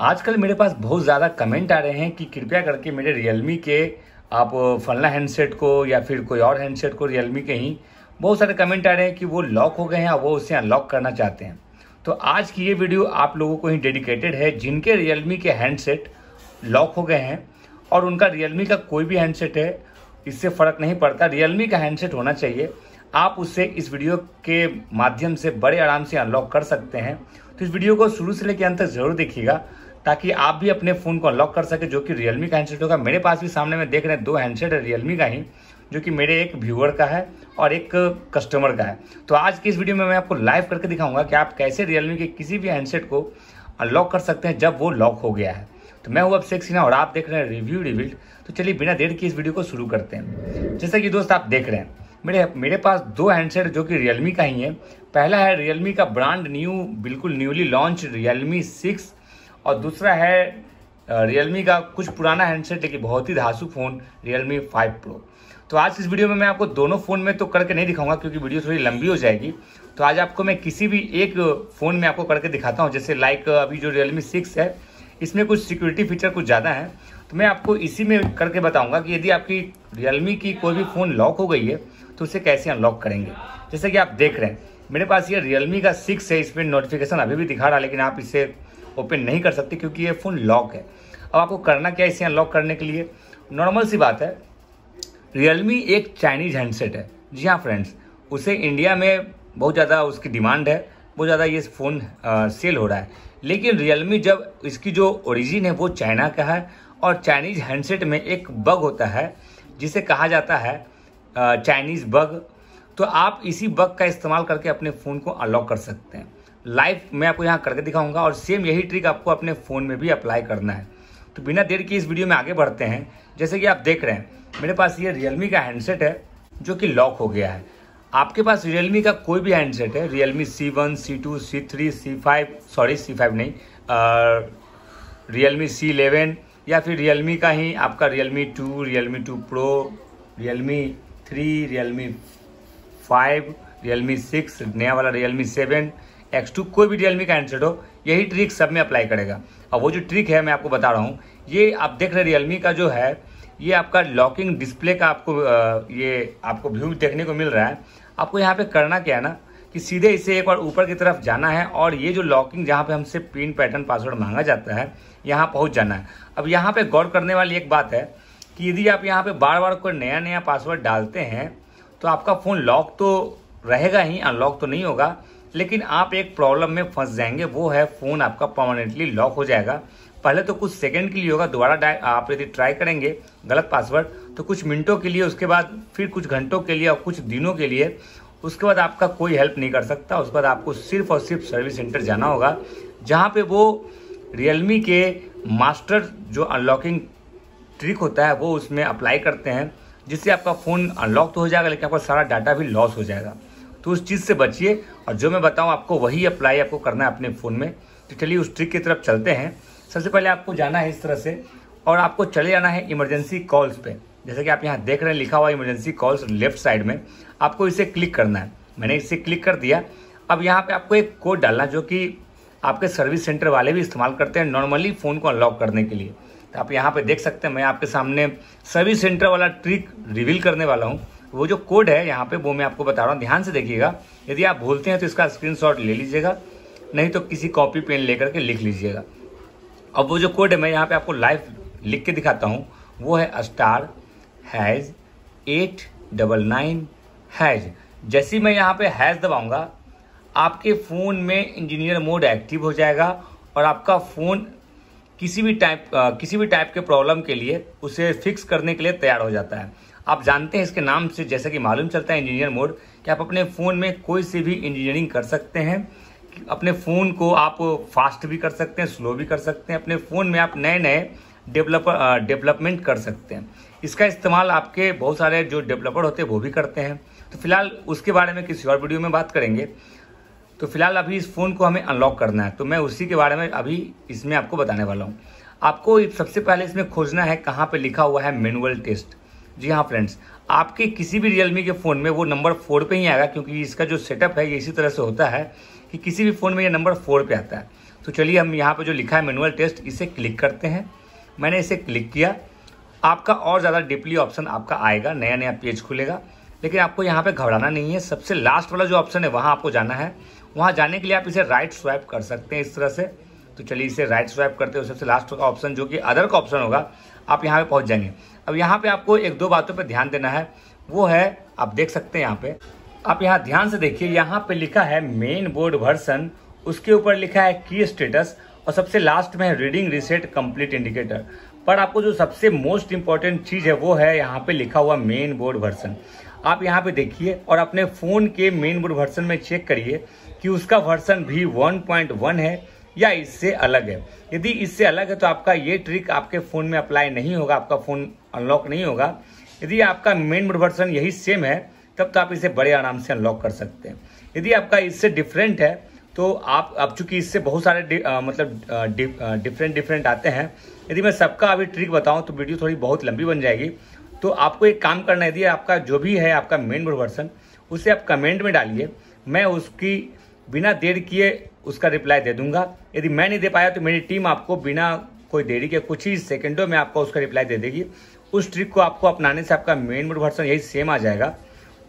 आजकल मेरे पास बहुत ज़्यादा कमेंट आ रहे हैं कि कृपया करके मेरे रियलमी के आप फलना हैंडसेट को या फिर कोई और हैंडसेट को रियलमी के ही बहुत सारे कमेंट आ रहे हैं कि वो लॉक हो गए हैं और वो उसे अनलॉक करना चाहते हैं तो आज की ये वीडियो आप लोगों को ही डेडिकेटेड है जिनके रियलमी के हैंडसेट लॉक हो गए हैं और उनका रियलमी का कोई भी हैंडसेट है इससे फ़र्क नहीं पड़ता रियलमी का हैंडसेट होना चाहिए आप उससे इस वीडियो के माध्यम से बड़े आराम से अनलॉक कर सकते हैं तो इस वीडियो को शुरू से लेकर अंत तक ज़रूर देखिएगा ताकि आप भी अपने फ़ोन को अनलॉक कर सके जो कि रियलमी का हैंडसेट होगा मेरे पास भी सामने में देख रहे हैं दो हैंडसेट है रियलमी का ही जो कि मेरे एक व्यूअर का है और एक कस्टमर का है तो आज की इस वीडियो में मैं आपको लाइव करके दिखाऊंगा कि आप कैसे रियलमी के किसी भी हैंडसेट को अनलॉक कर सकते हैं जब वो लॉक हो गया है तो मैं हूँ शेख सिन्हा और आप देख रहे हैं रिव्यू रिविल्ड तो चलिए बिना देर के इस वीडियो को शुरू करते हैं जैसा कि दोस्त आप देख रहे हैं मेरे मेरे पास दो हैंडसेट जो कि रियलमी का ही है पहला है रियलमी का ब्रांड न्यू बिल्कुल न्यूली लॉन्च रियलमी सिक्स और दूसरा है रियलमी का कुछ पुराना हैंडसेट लेकिन बहुत ही धासु फ़ोन रियलमी फाइव प्रो तो आज इस वीडियो में मैं आपको दोनों फ़ोन में तो करके नहीं दिखाऊंगा क्योंकि वीडियो थोड़ी लंबी हो जाएगी तो आज आपको मैं किसी भी एक फ़ोन में आपको करके दिखाता हूँ जैसे लाइक अभी जो रियलमी सिक्स है इसमें कुछ सिक्योरिटी फीचर कुछ ज़्यादा है तो मैं आपको इसी में करके बताऊंगा कि यदि आपकी रियलमी की कोई भी फ़ोन लॉक हो गई है तो उसे कैसे अनलॉक करेंगे जैसे कि आप देख रहे हैं मेरे पास ये रियलमी का सिक्स है इसमें नोटिफिकेशन अभी भी दिखा रहा है लेकिन आप इसे ओपन नहीं कर सकते क्योंकि ये फ़ोन लॉक है अब आपको करना क्या है इसे अनलॉक करने के लिए नॉर्मल सी बात है रियलमी एक चाइनीज हैंडसेट है जी हाँ फ्रेंड्स उसे इंडिया में बहुत ज़्यादा उसकी डिमांड है बहुत ज़्यादा ये फ़ोन सेल हो रहा है लेकिन रियलमी जब इसकी जो ओरिजिन है वो चाइना का है और चाइनीज हैंडसेट में एक बग होता है जिसे कहा जाता है चाइनीज़ बग तो आप इसी बग का इस्तेमाल करके अपने फ़ोन को अनलॉक कर सकते हैं लाइव मैं आपको यहाँ करके दिखाऊंगा और सेम यही ट्रिक आपको अपने फ़ोन में भी अप्लाई करना है तो बिना देर के इस वीडियो में आगे बढ़ते हैं जैसे कि आप देख रहे हैं मेरे पास ये रियलमी का हैंडसेट है जो कि लॉक हो गया है आपके पास रियलमी का कोई भी हैंडसेट है Realme C one C two C three C five sorry C five नहीं रियलमी सी इलेवन या फिर रियलमी का ही आपका Realme two Realme two pro Realme three Realme five Realme six नया वाला रियलमी सेवन एक्स टू कोई भी रियलमी का हैंडसेट हो यही ट्रिक सब में अप्लाई करेगा और वो जो ट्रिक है मैं आपको बता रहा हूँ ये आप देख रहे रियलमी का जो है ये आपका लॉकिंग डिस्प्ले का आपको ये आपको व्यू देखने को मिल रहा है आपको यहाँ पे करना क्या है ना कि सीधे इसे एक बार ऊपर की तरफ जाना है और ये जो लॉकिंग जहाँ पे हमसे पिन पैटर्न पासवर्ड मांगा जाता है यहाँ पहुँच जाना है अब यहाँ पे गौर करने वाली एक बात है कि यदि आप यहाँ पे बार बार कोई नया नया पासवर्ड डालते हैं तो आपका फ़ोन लॉक तो रहेगा ही अनलॉक तो नहीं होगा लेकिन आप एक प्रॉब्लम में फंस जाएंगे वो है फ़ोन आपका परमानेंटली लॉक हो जाएगा पहले तो कुछ सेकंड के लिए होगा दोबारा आप यदि ट्राई करेंगे गलत पासवर्ड तो कुछ मिनटों के लिए उसके बाद फिर कुछ घंटों के लिए और कुछ दिनों के लिए उसके बाद आपका कोई हेल्प नहीं कर सकता उसके बाद आपको सिर्फ और सिर्फ सर्विस सेंटर जाना होगा जहाँ पे वो रियलमी के मास्टर जो अनलॉकिंग ट्रिक होता है वो उसमें अप्लाई करते हैं जिससे आपका फ़ोन अनलॉक तो हो जाएगा लेकिन आपका सारा डाटा भी लॉस हो जाएगा तो उस चीज़ से बचिए और जो मैं बताऊँ आपको वही अप्लाई आपको करना है अपने फ़ोन में तो चलिए उस ट्रिक की तरफ चलते हैं सबसे पहले आपको जाना है इस तरह से और आपको चले जाना है इमरजेंसी कॉल्स पे जैसे कि आप यहाँ देख रहे हैं लिखा हुआ इमरजेंसी कॉल्स लेफ्ट साइड में आपको इसे क्लिक करना है मैंने इसे क्लिक कर दिया अब यहाँ पे आपको एक कोड डालना जो कि आपके सर्विस सेंटर वाले भी इस्तेमाल करते हैं नॉर्मली फ़ोन को अनलॉक करने के लिए तो आप यहाँ पे देख सकते हैं मैं आपके सामने सर्विस सेंटर वाला ट्रिक रिवील करने वाला हूँ वो जो कोड है यहाँ पे वो मैं आपको बता रहा हूँ ध्यान से देखिएगा यदि आप भूलते हैं तो इसका स्क्रीनशॉट ले लीजिएगा नहीं तो किसी कॉपी पेन लेकर के लिख लीजिएगा अब वो जो कोड है मैं यहाँ पे आपको लाइव लिख के दिखाता हूँ वो है star hash eight double nine hash जैसे मैं यहाँ पे हैज़ दबाऊँगा आपके फ़ोन में इंजीनियर मोड एक्टिव हो जाएगा और आपका फ़ोन किसी भी टाइप किसी भी टाइप के प्रॉब्लम के लिए उसे फिक्स करने के लिए तैयार हो जाता है आप जानते हैं इसके नाम से जैसा कि मालूम चलता है इंजीनियर मोड कि आप अपने फ़ोन में कोई सी भी इंजीनियरिंग कर सकते हैं अपने फ़ोन को आप फास्ट भी कर सकते हैं स्लो भी कर सकते हैं अपने फ़ोन में आप नए नए डेवलपर डेवलपमेंट कर सकते हैं इसका इस्तेमाल आपके बहुत सारे जो डेवलपर होते हैं वो भी करते हैं तो फिलहाल उसके बारे में किसी और वीडियो में बात करेंगे तो फिलहाल अभी इस फ़ोन को हमें अनलॉक करना है तो मैं उसी के बारे में अभी इसमें आपको बताने वाला हूँ आपको सबसे पहले इसमें खोजना है कहाँ पे लिखा हुआ है मैनुअल टेस्ट जी हाँ फ्रेंड्स आपके किसी भी रियलमी के फ़ोन में वो नंबर फोर पे ही आएगा क्योंकि इसका जो सेटअप है ये इसी तरह से होता है कि किसी भी फ़ोन में ये नंबर फोर पे आता है तो चलिए हम यहाँ पे जो लिखा है मैनुअल टेस्ट इसे क्लिक करते हैं मैंने इसे क्लिक किया आपका और ज़्यादा डीपली ऑप्शन आपका आएगा नया नया पेज खुलेगा लेकिन आपको यहाँ पर घबराना नहीं है सबसे लास्ट वाला जो ऑप्शन है वहाँ आपको जाना है वहाँ जाने के लिए आप इसे राइट स्वाइप कर सकते हैं इस तरह से तो चलिए इसे राइट स्वाइप करते हो सबसे लास्ट का ऑप्शन जो कि अदर का ऑप्शन होगा आप यहाँ पे पहुँच जाएंगे अब यहाँ पे आपको एक दो बातों पे ध्यान देना है वो है आप देख सकते हैं यहाँ पे आप यहाँ ध्यान से देखिए यहाँ पे लिखा है मेन बोर्ड वर्सन उसके ऊपर लिखा है की स्टेटस और सबसे लास्ट में है रीडिंग रिसेट कंप्लीट इंडिकेटर पर आपको जो सबसे मोस्ट इंपॉर्टेंट चीज़ है वो है यहाँ पे लिखा हुआ मेन बोर्ड वर्सन आप यहाँ पे देखिए और अपने फ़ोन के मेन बोर्ड वर्सन में चेक करिए कि उसका वर्सन भी 1.1 है या इससे अलग है यदि इससे अलग है तो आपका ये ट्रिक आपके फ़ोन में अप्लाई नहीं होगा आपका फ़ोन अनलॉक नहीं होगा यदि आपका मेन वर्सन यही सेम है तब तो आप इसे बड़े आराम से अनलॉक कर सकते हैं यदि आपका इससे डिफरेंट है तो आप अब चूंकि इससे बहुत सारे डि, आ, मतलब डि, डिफरेंट डिफरेंट आते हैं यदि मैं सबका अभी ट्रिक बताऊं तो वीडियो थोड़ी बहुत लंबी बन जाएगी तो आपको एक काम करना है यदि आपका जो भी है आपका मेन वर्सन उसे आप कमेंट में डालिए मैं उसकी बिना देर किए उसका रिप्लाई दे दूंगा यदि मैं नहीं दे पाया तो मेरी टीम आपको बिना कोई देरी के कुछ ही सेकंडों में आपको उसका रिप्लाई दे देगी उस ट्रिक को आपको अपनाने से आपका मेन मोड वर्सन यही सेम आ जाएगा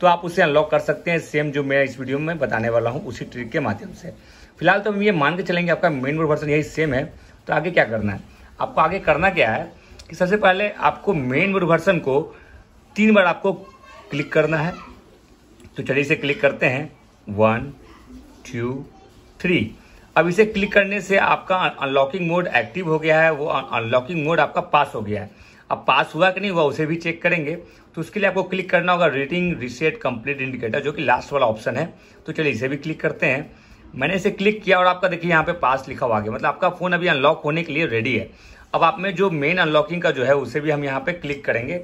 तो आप उसे अनलॉक कर सकते हैं सेम जो मैं इस वीडियो में बताने वाला हूँ उसी ट्रिक के माध्यम से फिलहाल तो हम ये मान के चलेंगे आपका मेन मोड वर्सन यही सेम है तो आगे क्या करना है आपको आगे करना क्या है कि सबसे पहले आपको मेन मोड वर्सन को तीन बार आपको क्लिक करना है तो चलिए इसे क्लिक करते हैं वन टू थ्री अब इसे क्लिक करने से आपका अनलॉकिंग मोड एक्टिव हो गया है वो अनलॉकिंग मोड आपका पास हो गया है अब पास हुआ कि नहीं हुआ उसे भी चेक करेंगे तो उसके लिए आपको क्लिक करना होगा रेटिंग रिसेट कंप्लीट इंडिकेटर जो कि लास्ट वाला ऑप्शन है तो चलिए इसे भी क्लिक करते हैं मैंने इसे क्लिक किया और आपका देखिए यहाँ पे पास लिखा हुआ गया मतलब आपका फ़ोन अभी अनलॉक होने के लिए रेडी है अब आप में जो मेन अनलॉकिंग का जो है उसे भी हम यहाँ पे क्लिक करेंगे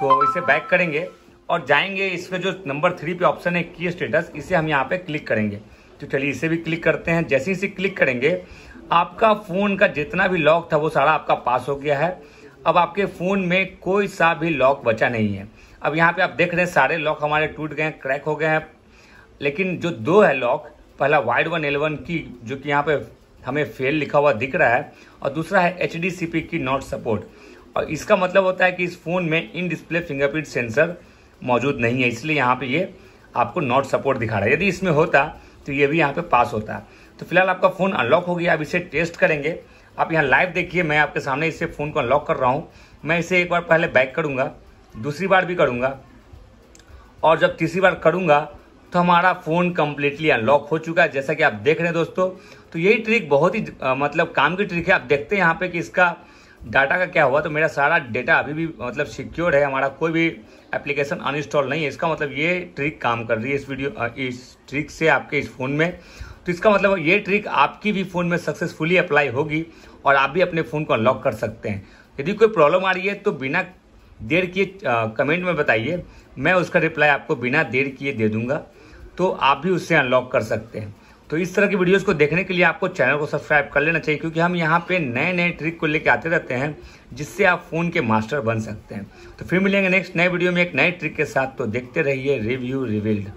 तो इसे बैक करेंगे और जाएंगे इसमें जो नंबर थ्री पे ऑप्शन है की स्टेटस इसे हम यहाँ पे क्लिक करेंगे तो चलिए इसे भी क्लिक करते हैं जैसे ही इसे क्लिक करेंगे आपका फ़ोन का जितना भी लॉक था वो सारा आपका पास हो गया है अब आपके फ़ोन में कोई सा भी लॉक बचा नहीं है अब यहाँ पे आप देख रहे हैं सारे लॉक हमारे टूट गए हैं क्रैक हो गए हैं लेकिन जो दो है लॉक पहला वाइड वन एलेवन की जो कि यहाँ पे हमें फेल लिखा हुआ दिख रहा है और दूसरा है एच डी सी पी की नॉट सपोर्ट और इसका मतलब होता है कि इस फ़ोन में इन डिस्प्ले फिंगरप्रिंट सेंसर मौजूद नहीं है इसलिए यहाँ पे ये आपको नॉट सपोर्ट दिखा रहा है यदि इसमें होता तो ये भी यहाँ पे पास होता है तो फिलहाल आपका फ़ोन अनलॉक हो गया अब इसे टेस्ट करेंगे आप यहाँ लाइव देखिए मैं आपके सामने इसे फ़ोन को अनलॉक कर रहा हूँ मैं इसे एक बार पहले बैक करूंगा दूसरी बार भी करूँगा और जब तीसरी बार करूँगा तो हमारा फ़ोन कम्प्लीटली अनलॉक हो चुका है जैसा कि आप देख रहे हैं दोस्तों तो यही ट्रिक बहुत ही मतलब काम की ट्रिक है आप देखते हैं यहाँ पे कि इसका डाटा का क्या हुआ तो मेरा सारा डाटा अभी भी मतलब सिक्योर है हमारा कोई भी एप्लीकेशन अनइंस्टॉल नहीं है इसका मतलब ये ट्रिक काम कर रही है इस वीडियो इस ट्रिक से आपके इस फ़ोन में तो इसका मतलब ये ट्रिक आपकी भी फ़ोन में सक्सेसफुली अप्लाई होगी और आप भी अपने फ़ोन को अनलॉक कर सकते हैं यदि कोई प्रॉब्लम आ रही है तो बिना देर किए कमेंट में बताइए मैं उसका रिप्लाई आपको बिना देर किए दे दूँगा तो आप भी उससे अनलॉक कर सकते हैं तो इस तरह की वीडियोस को देखने के लिए आपको चैनल को सब्सक्राइब कर लेना चाहिए क्योंकि हम यहाँ पे नए नए ट्रिक को लेकर आते रहते हैं जिससे आप फ़ोन के मास्टर बन सकते हैं तो फिर मिलेंगे नेक्स्ट नए वीडियो में एक नए ट्रिक के साथ तो देखते रहिए रिव्यू रिविल्ड